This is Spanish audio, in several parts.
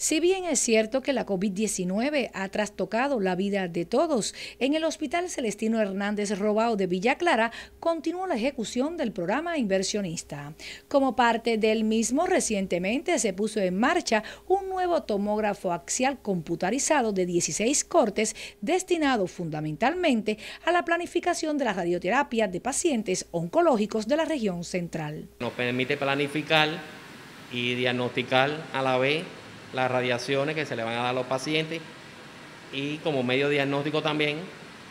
Si bien es cierto que la COVID-19 ha trastocado la vida de todos, en el Hospital Celestino Hernández Robao de Villa Clara continuó la ejecución del programa inversionista. Como parte del mismo, recientemente se puso en marcha un nuevo tomógrafo axial computarizado de 16 cortes destinado fundamentalmente a la planificación de la radioterapia de pacientes oncológicos de la región central. Nos permite planificar y diagnosticar a la vez las radiaciones que se le van a dar a los pacientes y como medio diagnóstico también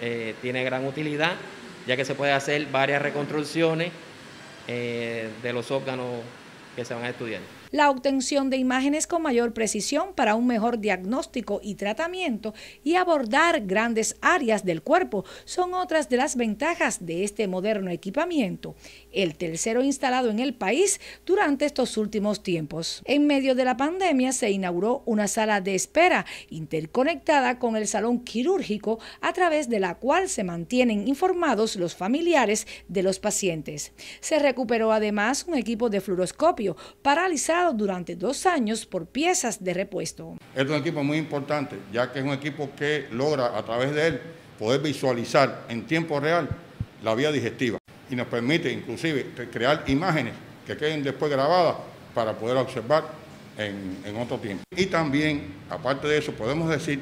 eh, tiene gran utilidad ya que se puede hacer varias reconstrucciones eh, de los órganos que se van a estudiar la obtención de imágenes con mayor precisión para un mejor diagnóstico y tratamiento y abordar grandes áreas del cuerpo son otras de las ventajas de este moderno equipamiento, el tercero instalado en el país durante estos últimos tiempos. En medio de la pandemia se inauguró una sala de espera interconectada con el salón quirúrgico a través de la cual se mantienen informados los familiares de los pacientes. Se recuperó además un equipo de fluoroscopio paralizado durante dos años por piezas de repuesto. Es un equipo muy importante, ya que es un equipo que logra a través de él poder visualizar en tiempo real la vía digestiva y nos permite inclusive crear imágenes que queden después grabadas para poder observar en, otro tiempo. Y también, aparte de eso, podemos decir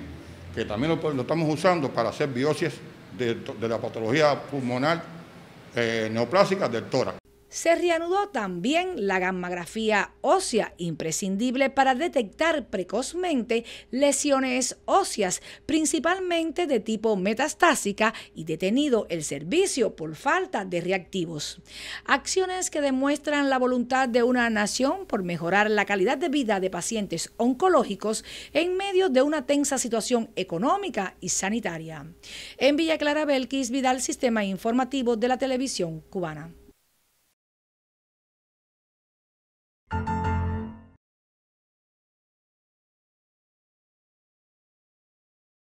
que también lo, estamos usando para hacer biopsias de, la patología pulmonar eh, neoplásica del tórax. Se reanudó también la gammagrafía ósea, imprescindible para detectar precozmente lesiones óseas, principalmente de tipo metastásica, y detenido el servicio por falta de reactivos. Acciones que demuestran la voluntad de una nación por mejorar la calidad de vida de pacientes oncológicos en medio de una tensa situación económica y sanitaria. En Villa Clara Belkis Vidal, Sistema Informativo de la Televisión Cubana.